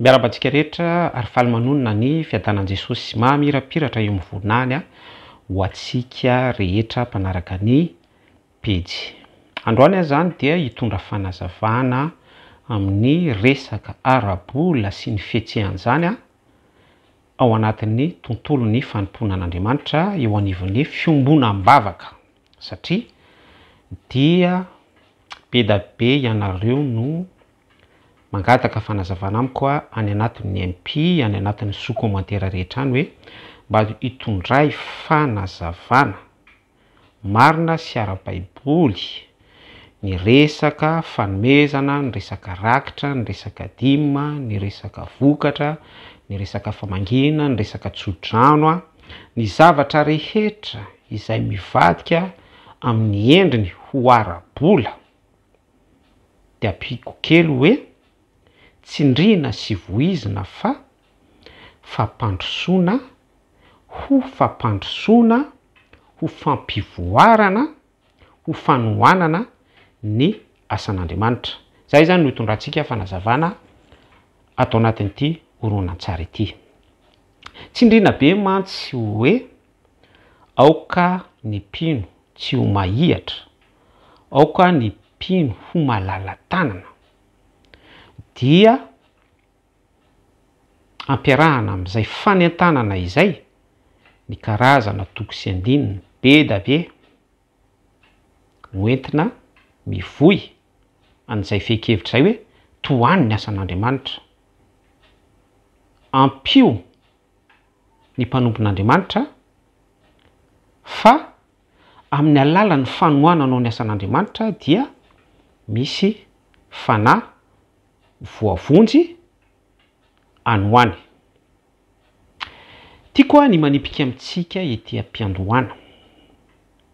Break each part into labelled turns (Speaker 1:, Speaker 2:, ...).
Speaker 1: miara-bantsika rehetra ary falimanonina ny fiadanan' jesosy sy mahamirapiratra eo mivoninany a ho antsiaka rehetra mpanaraka ny pejy androany a zany dia hitondra fanazavana amin'ny resaka arabola sy ny fetsehan'zany a ao anatin'ny tontolo ny fanimpona an'andriamanitra eo anivon'ny fiombona nbavaka satria dia beda be ianareo no mangataka fanazavana amikoa any anatin''ny mp any anatin'ny sous comantera rehetra any hoe mba itondray fanazavana marina siara-baiboly ny resaka fanomezana ny resaka rakitra ny resaka dima ny resaka vokatra ny resaka famangina ny resaka tsodrano a ny zavatra rehetra izay mivadika amin'ny endriny ho arabola de apiko kely hoe tsindriana sy vohizina fa fampandrosoana ho fampandrosoana ho fampivoarana ho fanohanana ny asan'andriamanitra zay zany no itondrantsika fanazavana atao anatin'ty oronan-tsara ity tsindriana be matsyho hoe aoka ny mpino tsy ho mahiatra aoka ny pino ho maalala tanana dia ampiarahana amn'izay faneantanana izay ny karazana dokosy andinina be dabe moentina mivoy an'izay feikevitra izay hoe tohany ny asan'andriamanitra ampio ny mpanompon'andriamanitra fa amin'ny alalany fanohananao ny asan'andriamanitra dia misy fana voavonjy any hoany tiako a ah, ny manipika amitsika itia m-piandohana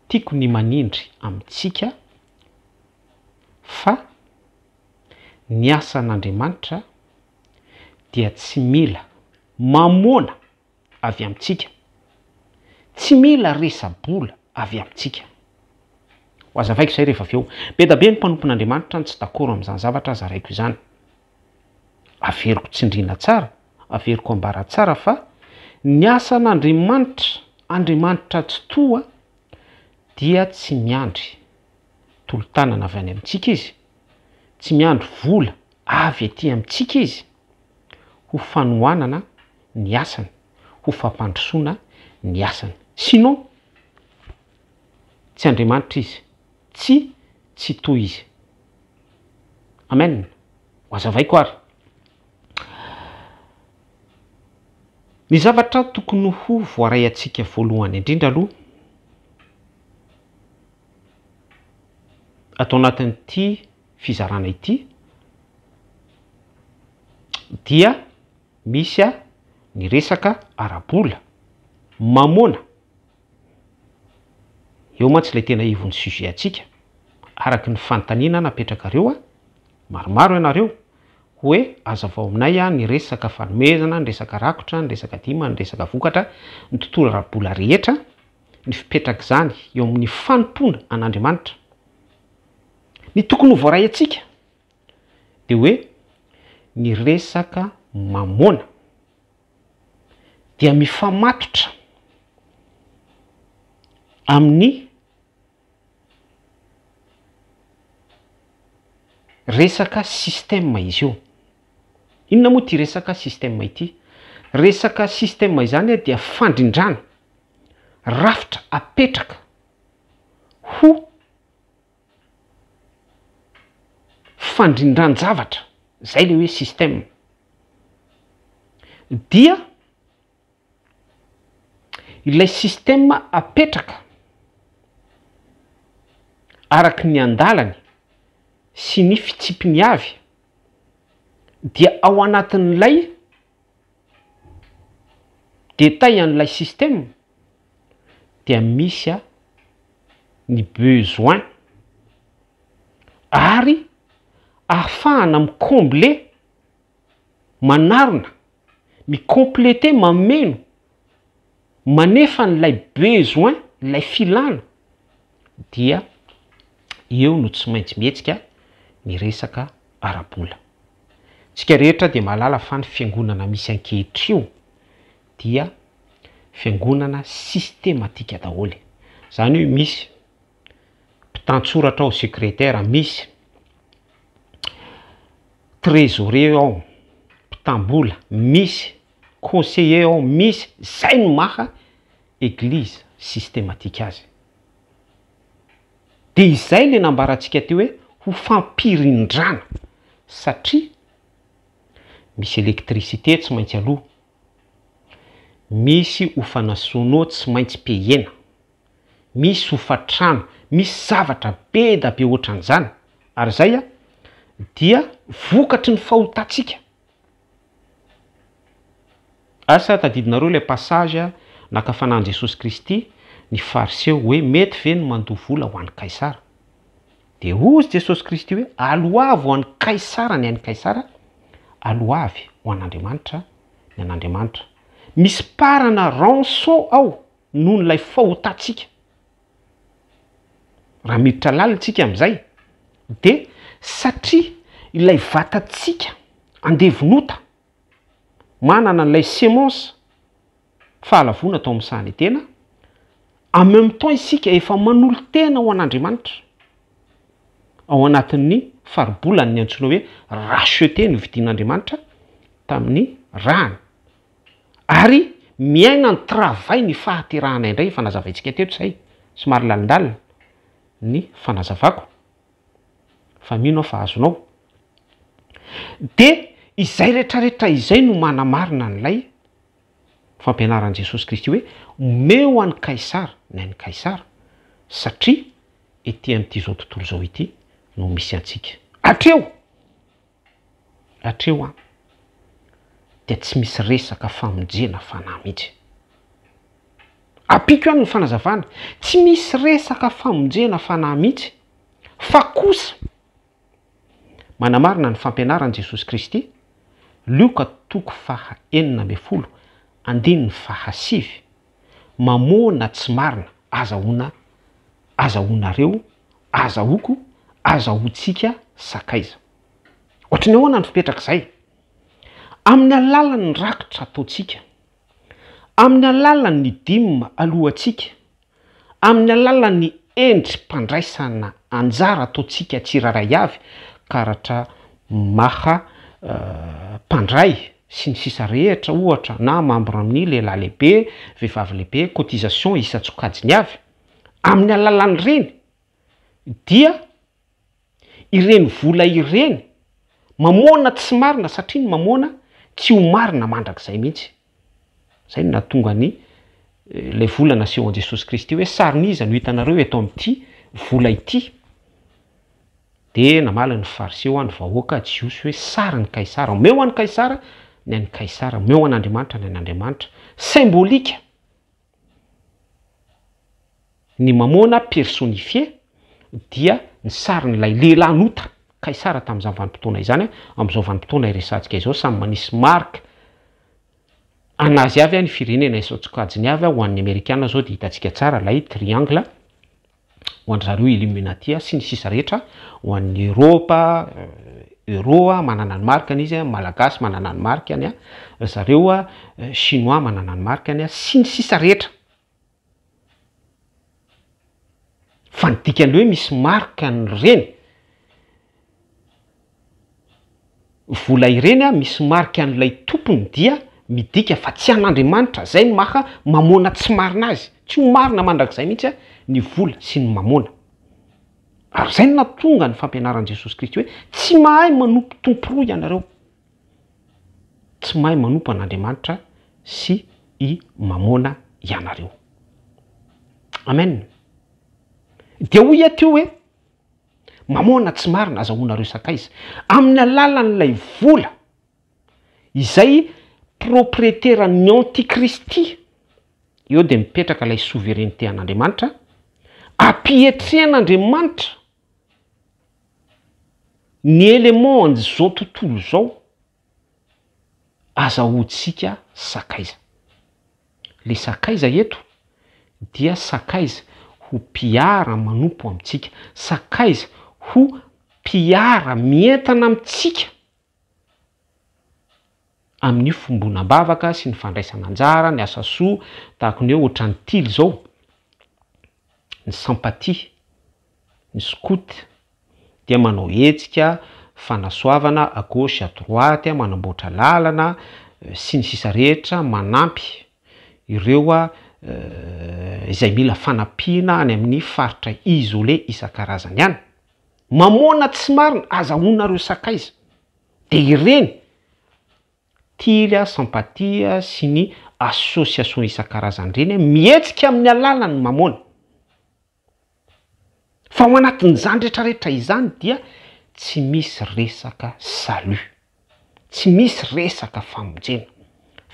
Speaker 1: tiako ny manindry amintsika fa ny asan'andriamanitra dia tsy mila mamona avy amitsika tsy mila resabola avy amitsika ho azavaiko izay rehefa avy eo be dabe ny mpanompon'andriamanitra ny tsy dakoro am'izany zavatra azaraiko izany averiko tsindriana tsara averiko ambara tsara fa ny asan'andriamanitra andriamanitra tsy toa dia tsy miandry tolotanana avy any amintsika izy tsy miandry vola avy aty amintsika izy ho fanohanana ny asany ho fampandrosoana ny asany sinon tsy andriamanitra izy tsy tsy toy izy amenn ho azavaiko ary ny zavatra tokony ho voaray atsika voalohany indrindra aloha atao anatinyti fizarana ity dia misy a ny resaka arabola mamona eo ma tsy ilay tena ivon'ny suget atsika araky ny fantaniana napetrakareo a maromaro ianareo hoe azo vao aminay a ny resaka falomezana ny resaka rakotra ny resaka dima ny resaka vokatra ny tontolo rahabola rehetra ny fipetraka izany eo amin'ny fanimpoana an'andriamanitra ny tokony ho vao ray atsika de hoe ny resaka mamona dia mifamatotra amin'ny resaka sistema izy io inona moa ty resaka sistema ity resaka sistea izany e, dia fandrindrana rafitra apetraka ho fandrindrana zavatra zay ley hoe sistema dia ilay sistema apetraka araky ny andalany sy ny fitsipi ny avy dia ao anatin'lay detal an'ilay system dia misy a ny besoin ary aafahana amy comblet manarona micomplete maomeno manefa nylay besoin lay filana dia eo no tsy maintsy mihetsika ny resaka arapola tsika rehetra de malala fa ny fiangonana misy ankehitrio dia fiangonana sistematika daholy zany hoe misy mpitantsoratra ao sekretaira misy tresore aho mpitambola misy conseiller aho misy zay no maha eglise sistematika azy de izay la nambarantsika te hoe ho fampirin-drana satria misy elektricite tsy maintsy aloha misy hofanasoano tsy maintsy pehena misy hofatrano misy zavatra be da be oatran'izany ary zay a dia vokatry ny fahotatsiaka asa tadidinareo lay pasagea nakafanany jesosy kristy ny fariseo hoe mety ve ny mandovola ho an'ny kaisara de ozy jesosy kristy hoe alo avy ho an'ny kaisara ny an'ny kaisara aloa avy ho an'andriamanitra ny an'andriamanitra misy parana rancau ao noho nylay fahotatsika raha miditra lali tsika am'izay de satria ilay vatatsika andevinota manana n'lay semence fahalavoana atao ami'sany etena a memo temps isika efa manolo tena ho an'andriamanitra ao anatin'ny faribolany ny antsonao hoe rachete ny vidin'andriamanitra tamin'ny rahana ary miainany travay ny fahatyrahanaindray fanazavaintsika teto zay somarilalindalina ny fanazavako fa mihao fahazonao de izay rehetrarehetra izay no manamarina n'lay fampianaran' jesosy kristy hoe meho an'ny kaisara ny an'ny kaisara satria ety amn'ity zao tontolo zao ity noh misy antsika atreo atreo a de tsy misy resaka famonjena fanahy mihitsy apiko iany ny fanazavana tsy misy resaka famonjena fanahy mihitsy fa kosa manamarina ny fampianarany jesosy kristy lioka toko faha enina mbyn folo andi ny fahasivy mamoana tsy marina azahona azahoanareo azaoko aza ho tsika sakaiza ohatra'ny oaho ana ny fipetrakaizay amin'ny alalany rakitra ataotsika amin'ny alala ny dimma alohatsika amin'ny alalany endry mpandraisana anjara ataotsika tsirairay avy karatra maha eh, mpandray sy ny sisa rehetra ohatra na mambra amin'ny lehilahy lehibe vehivava lehibe côtisation isantsokajiny avy amin'ny alalany reny dia ireny vola ireny mamona tsy marina satria ny mamoana tsy ho marina mandrak'zay mihitsy zay n natongany eh, la volona naseho an jesosy kristy hoe sarin'iza no hitanareo hoe ato am'ty vola ity de namala ny farise andry vahoaka jiosy hoe sary ny kaisara omeho an'ny kaisara ny an'ny kaisara omeo an'andriamanitra ny an'andriamanitra symbolika ny mamoana personifie dia ny sary n'lay leila nota kaisara tami'zany vanimpotoanaizany a amizao avanipotoana iresantsikaizao samy manisy marka anazy avy a ny firenena isao tsikajiny avy ho an'ny amerikana zao de hitantsika tsara lay triangle hoan zareo ilumenatya sy ny sisa rehetra hoan'nyeropa euroa eh, manananymarka anizya malagasy manananymarka any a zareo a eh, cinoi manana anymarka any a sy ny sisa rehetra fa nidika an'leh hoe misy marika anyreny vola ireny a misy marik' an'lay tompony dia midika fa tsy an'andriamanitra zay ny maha mamona tsy marina azy tsy ho marina mandrak'izay mihitsy a ny vola sy ny mamona ary zay no natonga ny fampianaran' jesosy kristy hoe tsy mahay manompo tompo roa ianareo tsy mahay manompo an'andriamanitra sy i mamona ianareo amen de hoy ihateo hoe mamoana tsy marina azahoanareo sakaiza amin'ny alàla n'lay vola izay proprietairany antikristy eo de mipetraka ilay souverenete an'andriamanitra ampietrean'andriamanitra ny element anyzao tontolo zao azahoantsika sakaiza le sakaiza eto dia sakaiza ho mpiara manompo amitsika sakaiza ho piara mientana amitsika amin'nyo fomboana -bavaka sy ny fandraisana an-jara ny asa soa taakony eo ohatrany tily zao ny sampathia ny skoote dia manao hetsika fanasoavana agase à droaty manaom-boatra lalana eh, sy ny sisa rehetra manampy ireo a Eh, izay mila fanapihana any amin'ny faritra isole isan-karazany ihany mamona tsy marina aza honinareo sakaiza de ireny tily a sampatia sy ny asociation isan-karazany ireny a mihetsika amin'ny alalany mamona fa ho anatin'izany retrarehetra izany dia tsy misy resaka salut tsy misy resaka famonjena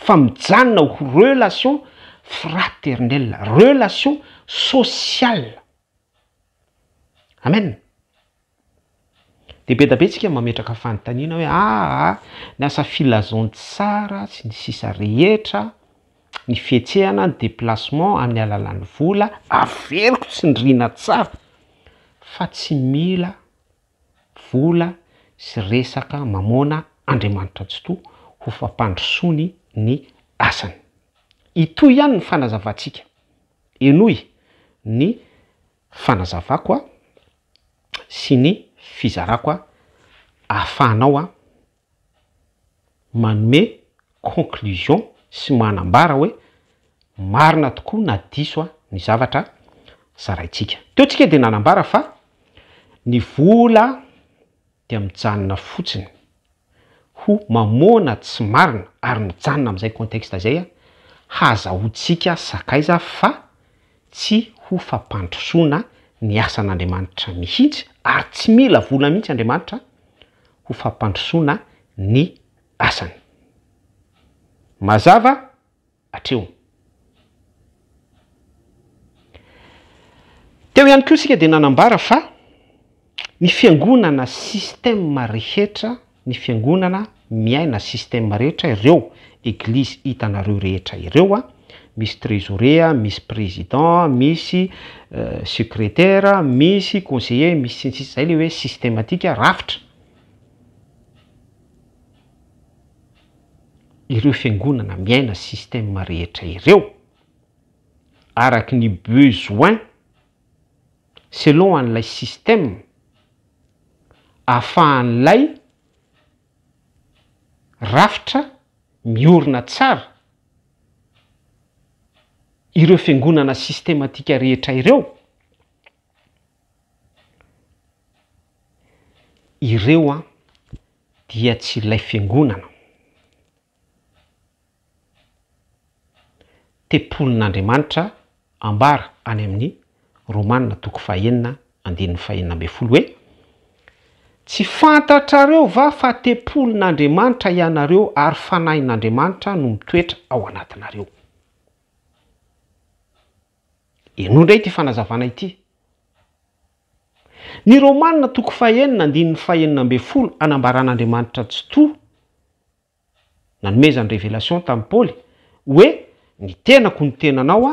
Speaker 1: famojanona ho relation fraternel relation social amen de be tabe tsika mametraka fanotaniana hoe aah ah, ny asa filazaon tsara sy ny sisa rehetra ny fihetsehana ny deplacement amin'ny alalan'ny vola averiko sy ny riana tsara fa tsy mila vola sy resaka mamona andriamanitra tsy toa hofampandrosony ny asany ito ihany ny fanazavantsika enoy ny fanazavako a sy ny fizarako a ahfahanao a manome conclusion sy manambara hoe marina tokoa na diso a ny zavatra zaraitsika teotsika de nanambara fa ny vola de mijanona fotsiny ho mamoana tsy marina ary mijanona am'izay contekxta zaya haza hotsika sakayza fa tsy ho fampandrosoana ny asan'andriamanitra mihitsy ary tsy mila volna mihitsy andriamanitra ho fampandrosoana ny asany mazava atreo teo ihany koa sika de nanambara fa ny fiangonana sistemma rehetra ny fiangonana miaina sistem rehetra ireo eglise hitanareo rehetra ireo a misy trésorier misy président misy euh, secretaire misy conseiller misy sintsisy zay leh hoe sisteme tika rafitra ireo fiangonana miaina siste rehetra ireo araky ny besoin selon an'lay system ahafahan'lay rafitra miorina tsara ireo fangonana sistematika rehetra ireo ireo a dia tsy lay fiangonana tepolin'andriamanitra ambara any amin'ny romanina toko fahenina andininy fahenina mbe'n folo hoe tsy fantatrareo va fa tepolin'andriamanitra ianareo ary fanahin'andriamanitra no mitoetra ao anatinareo eno ndray ty fanazavana ity ny romanina toko fahenina andininny fahenina mbe' folo anambaran'andriamanitra tsotoa nanomezan'ny revelation tami'ny pôly hoe ny tenako ny tenanao a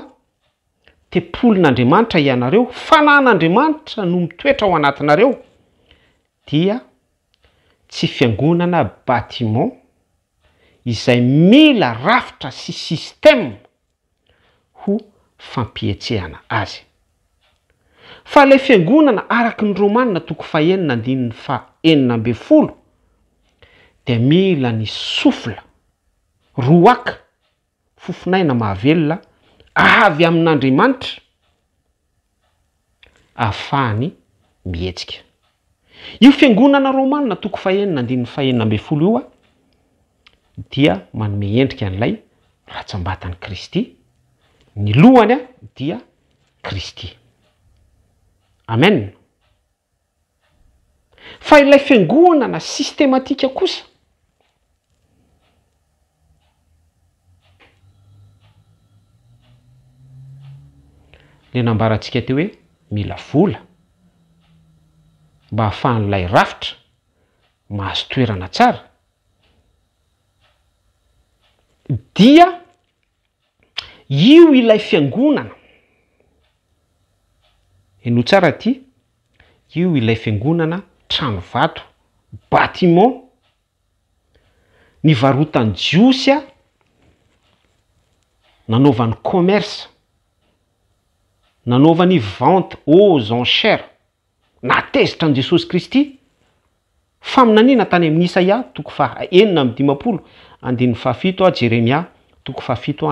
Speaker 1: tepolin'andriamanitra ianareo fanahin'andriamanitra no mitoetra ao anatinareo dia tsy fiangonana batiman izay mila rafitra sy sistem ho fampietsehana azy fa le fiangonana araky ny romanina toko faenina andinin'ny fa enina mbe' folo de mila ny sofla roaka fofonaina mahavelona aavy amin'andriamanitra ahafahany mihetsika io fiangonana romanna toko fahenina andininy fahenina ambe' folo io a dia manome endrika n'ilay ratsambatany kristy ny lohany a dia kristy amea fa ilay fiangonana sistematika kosa le nambarantsika teo hoe mila vola mba hahafahan'ilay rafitra mahazo toerana tsara dia io ilay fiangonana ano tsara ty io ilay fiangonana trano vato batiment ny varotany jiosy a nanaovan'ny commersa nanaovany vente aux enchere natezitra ny jesosy kristy fa minaniana tany amin'ny isaia toko faha enina amydimapolo andy hitojetoomotooyoniabo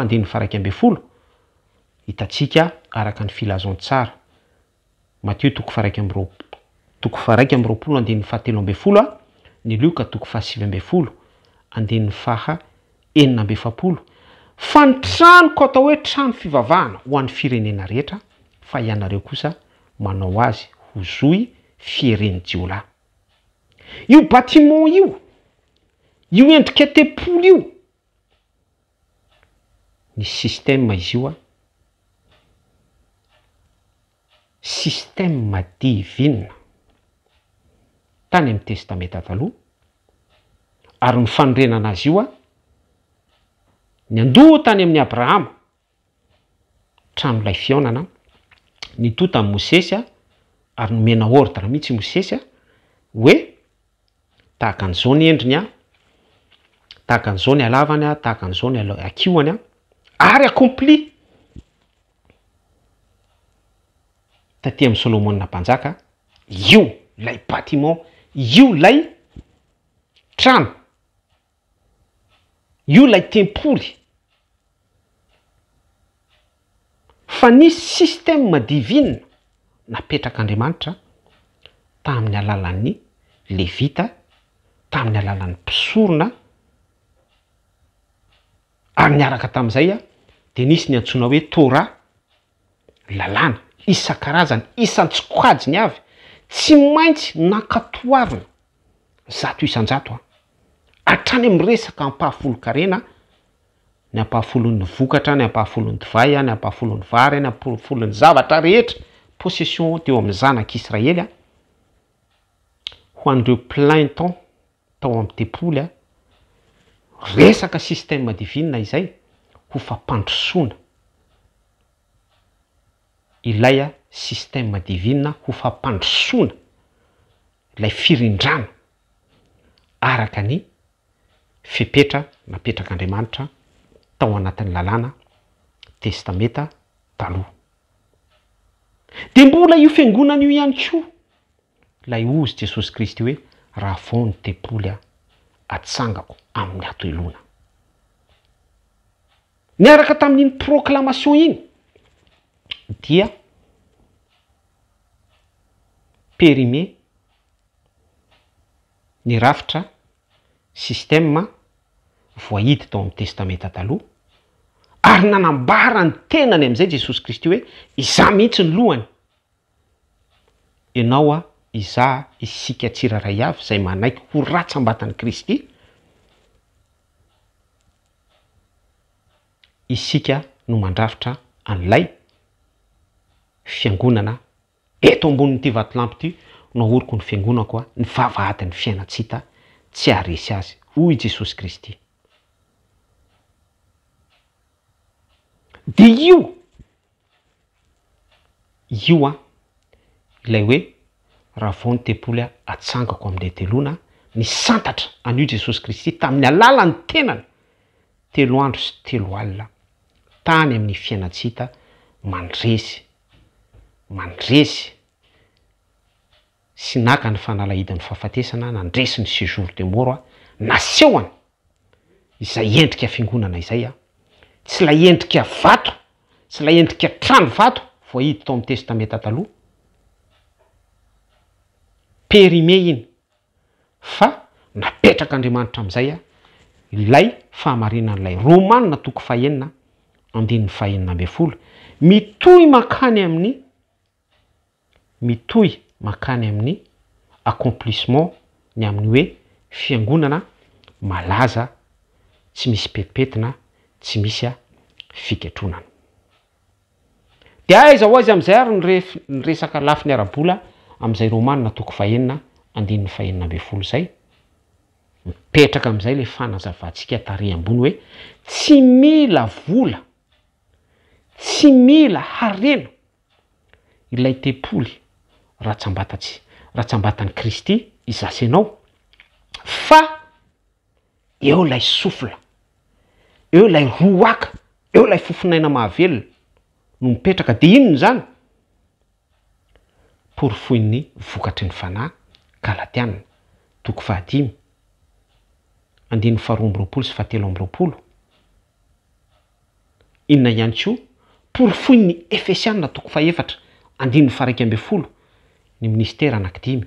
Speaker 1: fa ny tranoko atao hoe tramoy fivavahana ho an'ny firenena rehetra fa ianareo kosa manao azy hozoy fiereni jiola io batimen io io endrika tepolo io ny sistema izy io a sistema divinna tany am'ny testamenta taloha ary nyfanorena ana azy io a ny andoa tany amin'ny abrahama tranoilay fiaonana ny tota an mosesya ary nomena or ta nah mihitsy mosesy a hoe tahaka anyzauny endriny a tahaka anyzao ny alavany a tahaka nyizao ny l- akioany a ary akompli taty amy sôlômonynampanjaka io lay batiment io lay trano io lay tempoly fa nisy sisteme madivina napetraka andriamanitra tamin'ny alalan'ny levita tamin'ny alalan'ny mpisorona ary ny araka tamn'izay a de nisy ny antsona hoe tora lalàna isan-karazany isan'n-tsikajy ny avy tsy maintsy nankatoavina zato isanjato a atrany am' resaka ampahafolon-karena ny ampahafolo'ny vokatra ny ampahafolony divaya ny ampahafolon'ny vary ny ampafolony zavatra rehetra possession teo am'y zanak'israely a ho an'dreo plain temp tao amy tepoly a resaka sistea divinna izay ho fampandrosoana ilaya sistema divina ho fampandrosoana lay firindrana araka ny fipetra napetrak'andriamanitra tao anatin'ny lalàna testameta taloha de mbola io fiangonanaio ihany ko la io ozy jesosy kristy hoe raha vao nytepoly a atsangako amin'ny ato eloana miaraka tamin'iny proclamation iny dia perime ny raafitra sistema voahidy tao ami'y testamentataloha ary nanambara ny tenany am'izay jesosy kristy hoe izah mihitsy ny lohany ianao a iza isika tsira iray avy zay manaiky ho ratsambatany kristy isika no mandrafitra an'lay fiangonana eto amboninny ity vatilampy ty no aoriko ny fiangona ko a ny vava haty ny fiainatsita tsy aresy azy hoy jesosy kristy de io io a ilay hoe raha vao ny tepoly a atsangako ami'lay telohina ny santatra anio jesosy kristy tamin'ny alàlany tenana telo andro sy telo alina tany amin'ny fiainatsita mandresy mandresy sy naka ny fanalahidany fahafatesana nandresi ny sejour de moro a na sehoany izay endrika afiangonana izay a tsy lay endrik vato tsy lay endrika trano vato vo idy atao ami'ny testameta taloha perime iny fa napetraka andriamanitra am'izay a ilay fahamarinan'lay romanina toko faenina andin'ny faenina mbe folo mitohy makany ami'ny mitohy makany amin'ny accomplissement ny amin'ny hoe fiangonana malaza tsy misy petipetina tsy misy a fiketronana de aiza ho azy am'izay ary nei ny resaka lafi ny ara-bola am'izay romanina toko faenina andinynny faenina be folo zay mipetraka am'izay le fanazavantsika tare ambony hoe tsy mila vola tsy mila harena ilay tepoly raha tsambatatsy raha tsambatany kristy izasinao fa eo lay sofola eo lay roa aka eo lay fofonaina maavelona no mipetraka de inony zany porofoy ny vokatry ny fanay galatianna toko fahadimy andinn'ny faharoamby roapolo sy fatelo amby roapolo inona ihantso porofoiny efesianna toko fahefatra andin'ny faharaik amby folo ny ministera anankdim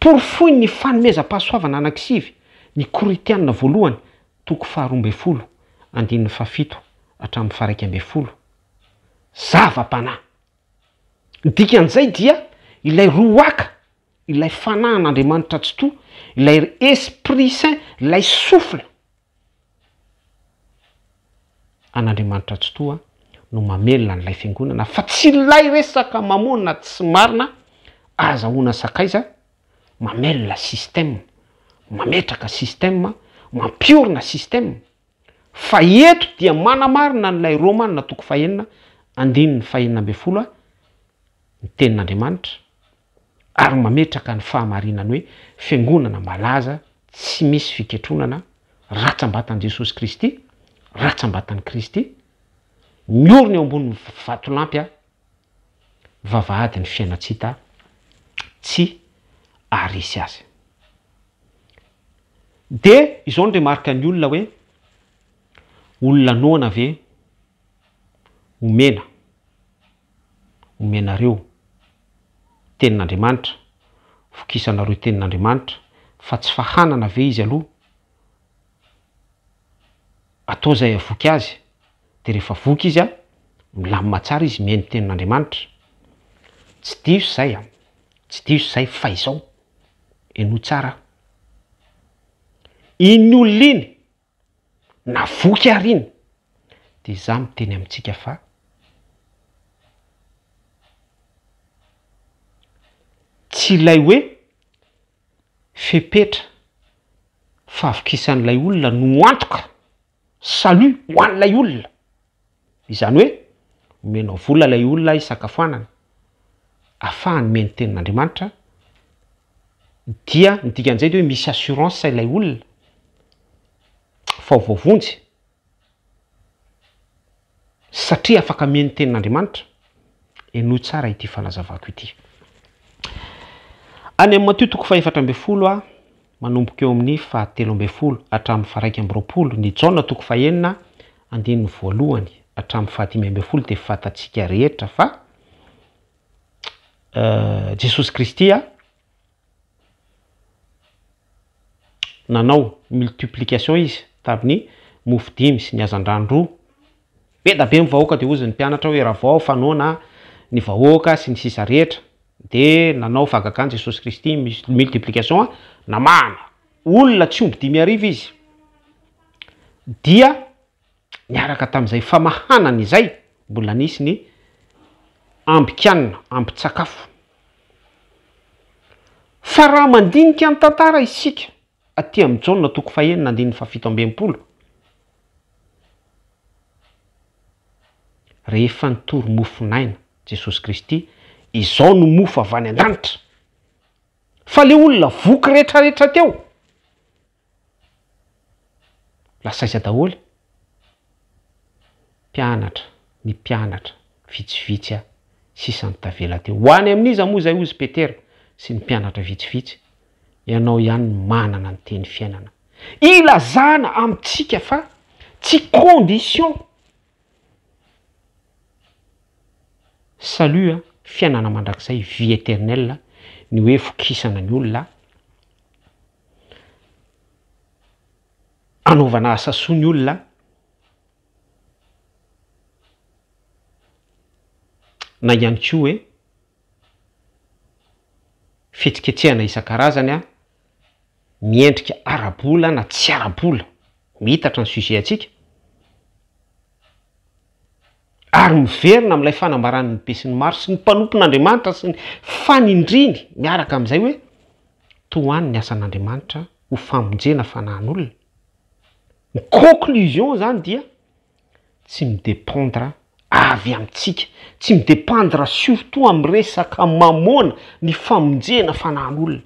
Speaker 1: porofoy ny fanomezam-pahasoavana anakisivy ny koritianna voalohany toko faharoamby folo andinynny fafito atramn'ny faraika ambe' folo zava-m-panahy dikan'izay dia ilay roa aka ilay fana an'andriamanitra tsotoa ilay esprit saint ilay sofla an'andriamanitra tsotoa a no mamelona n'lay fiangonana fa tsy lay resaka mamonana t sy marina aza hoana sakaiza mamelona sistema mametraka sistema mampiorina sistem fa eto dia manamarina n'lay romany na toko fahenina andiny ny fahenina ambe' folo a ny tenin'andriamanitra ary mametraka ny fahamarinany hoe fiangonana malaza tsy misy fiketronana ratsambatan' jesosy kristy ratsambatan' kristy my oro ny eo amboninny vato lampy a vavahady ny fiainatsita tsy arisy azy de izao nydreamarika ny olona hoe olonanoana ve omena omenareo tenin'andriamanitra vokisanareo tenin'andriamanitra fa tsy fahanana ave izy aloha atao zay avoky azy de rehefa voky izy a milamima tsara izy miaino tenin'andriamanitra tsy diso izay a tsy diso izay fa izao eno tsara iny olona iny na voky ary iny de za miteny amintsika fa tsy ilay hoe fepetra fa avokisan'n'ilay olona no antoka salut ho an'ilay olona izany hoe omenao volona ilay olona isakafoanana ahafahany meny tenin'andriamanitra dia nidikan'izay de hoe misy assurance say ilay olona fa o vovonjy satria afaka mie ny tenin'andriamanitra enohy tsara ity fanazavako ity any amma teo toko fahefatra amby folo a manomboka eo amin'ny fahatelo ambyn folo atram'ny faraiky am'roapolo ny jana toko fahenina andinny voalohany atramn'nyfahadimy ambyy folo de fatatsiaka rehetra fa eh, jesosy kristya nanao multiplikation izy tami'ny mofo dimy sy ny azan-drandro be dabe myvahoaka de ozy ny mpianatra hoe rahavaao fanoana ny vahoaka sy ny sisa rehetra de nanao fakaga ny jesosy kristy multiplikation a namaana olona tsy ombodimy ariva izy dia niaraka tam'izay famahanany izay mbola nisy ny ambi kanina amby-tsakafo fa raha mandinika ny tantara isika aty am' jana toko fahenyna andinnny fafito ambempolo rehefa nytoro mofonaina jesosy kristy izao no mofo avany an-danitra fa le olona voky rehetrarehetra teo la saiza daholy mpianatra ny mpianatra vitsivitsy a sisan'ny tavela teo ho any amin'izy amoa izay o izy petera sy ny mpianatra vitsivitsy ianao ihanyn manana ny teny fiainana ilazana amitsika fa tsy condition salut a fiainana mandrak'izay vie eternella ny hoe fokisana ny olonaa anaovana asasoa ny olonaa na ihany ko hoe fetriketrehana isan-karazany a miendrika ara-bola na tsy arabola mihitatra ny suge atsika ary miverina am'ilay fanambaranyny be sin'ny maro sy ny mpanompon'andriamanitra sy ny fanindriany miaraka am'izay hoe to any ny asan'andriamanitra ho famonjena fanaan'olona ny conkluzion zany dia tsy midepandra avy amintsika tsy midepandra surtout am'y resaka mamoana ny famonjena fanan'olona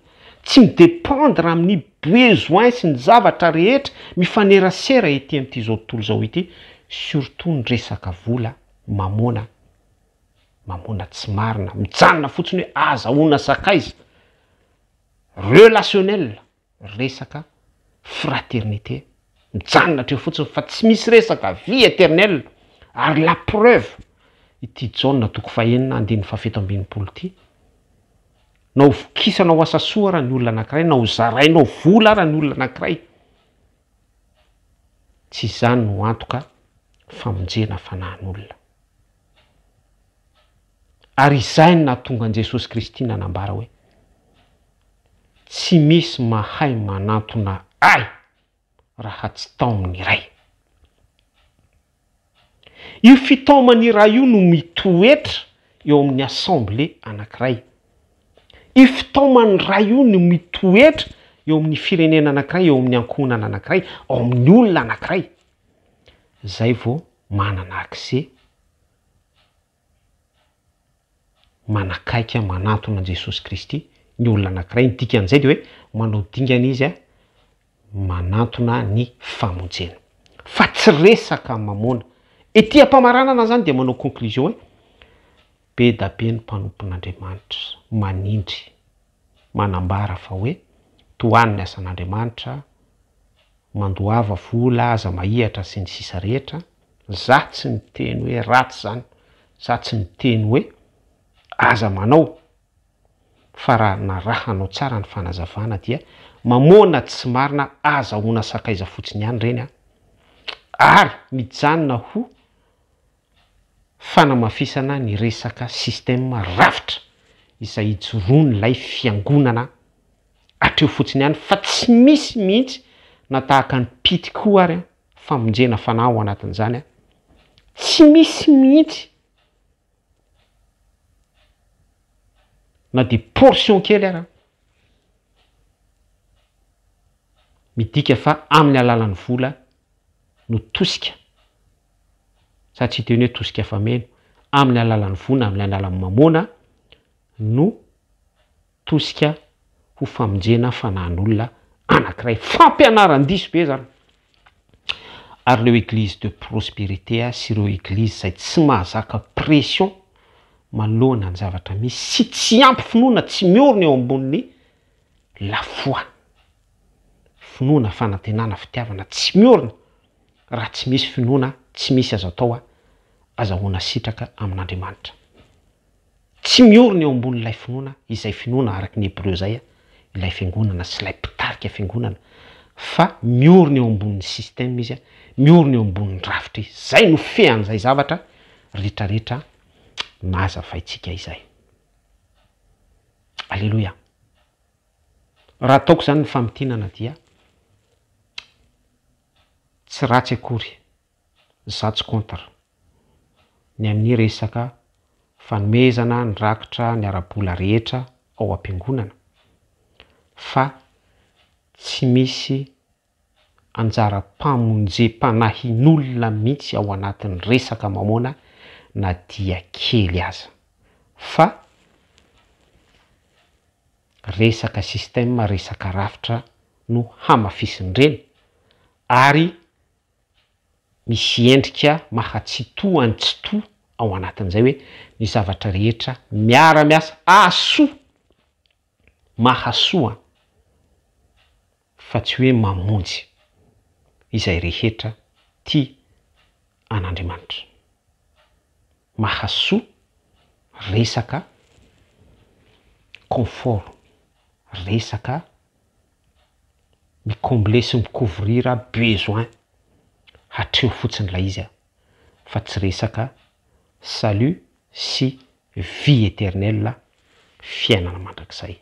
Speaker 1: tsy midepandra amin'ny besoin sy ny zavatra rehetra mifanera sera ety am'ity zao tontolo zao ity surtot ny resaka vola mamona mamona tsy marina mijanona fotsiny hoe aza ah, hona sakaizy relationnel resaka fraternite mijanona atreo fotsiny fa tsy misy resaka via eternell ary la preuve ity jahnna toko fahenina andeha ny fahafeto ambinympolo ity nao okisanao asa soa araha ny olona anakiray nao zarainao vola ara ny olona anakiray tsy izany no antoka famonjehana fanahan'olona ary izayny nah tongan jesosy kristy nanambara hoe tsy misy mahay manatona ay raha tsy tao amin'nyray io fitaomanyray io no mitoetra eo amin'ny assemble anakiray io fitaomany ray io ny mitoetra eo amin'ny firenena anakiray eo amin'ny ankohonana anakiray ao amin'ny olona anankiray zay vao manana akxe manakaika manatona ny jesosy kristy ny olona anankiray ny dikan'izay de hoe manao dingana izy a manantona ny famonjena fa tsy resaka nmamona etya mpamaranana zany de manao conklision e be dabe ny mpanompon'andriamanitra manindry manambara fa hoe toany ny asan'andriamanitra mandoava vola aza mahihatra sy ny sisa rehetra za tsy miteny hoe ratsy izany za tsy niteny hoe aza manao fa raha na rahanao tsara ny fanazavana dia mamona tsy marina aza hona sakaiza fotsiny ihany reny a ary mijany na ho fanamafisana ny resaka sistema ravitra izay ijoroa nylay fiangonanaa atreo fotsiny iany fa tsy misy mihitsy natahaka ny piti koa ary a famonjena fana ao anatin'izany a tsy misy mihitsy na de portion kely ary a midika fa amin'ny alalan'ny vola no tosika sa tsya teny hoe tosika fa meno amin'ny alalan'ny vona amin'ny alalan'ny mamoana no tosika ho famonjena fanany olona anakiray fampianaran-diso be zany ary leo eglise de prosperité a sy ireo eglisy zay tsy mahazaka pression maloana ny zavatra misy sy tsy ampy finoana tsy mihorona eo amboniny lafoa finoana fanatenana fitiavana tsy mihorona raha tsy misy finoana tsy misy azo atao a azahoana sitraka amin'andriamanitra tsy miorona eo ambon'nyilay finoana izay finoana araky ny heb reo zay a ilay fiangonana sy lay mpitarika fiangonana fa miorona eo ambonin'ny sistema izy a mihorona eo ambonin'ny rafitra iy zay no fean' izay zavatra rehetrarehetra naaza fahitsiaka izay alleloia raha ataoko izany ny famitinana dia tsy ratsy akory za tsy kontra ny amin'ny resaka fanomezana ny rakitra ny ara-bola rehetra ao am-piangonana fa tsy misy anjara-mpamonje mpanahin'olona mihitsy ao anatin'ny resaka mamoana na dia kely aza fa resaka sistea resaka rafitra no hamafisin rena ary misy endrika mahatsito any tsitoa ao anatin'izay hoe ny zavatra rehetra miara-miasa asoa mahasoa fa tsy hoe mamonjy izay rehetra tia an'andriamanitra mahasoa resaka confort resaka micomble sy micouvrira besoin hatreo fotsiny lay izy a fa tsy resaka salut sy vie eternela fiainana mandrak'zay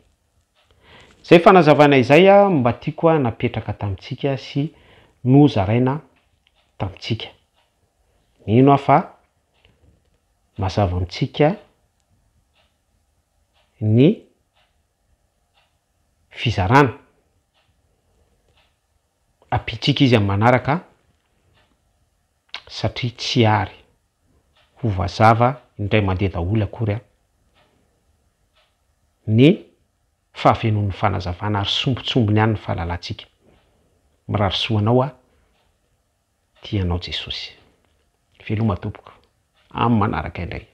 Speaker 1: zay fanazavana izay a mba tiako a napetraka tamitsika sy no zaraina tamitsika nino a fa mazava amitsika ny fizarana ampiatsika izy a manaraka satria tsy ary hovazava indray mandeha daholy akory a ny fahafenonony fanazavana ary sombitsombony any ny fahalalantsika mirarysoanao a tianao jesosy veloma tompoko amn'ny manaraka indray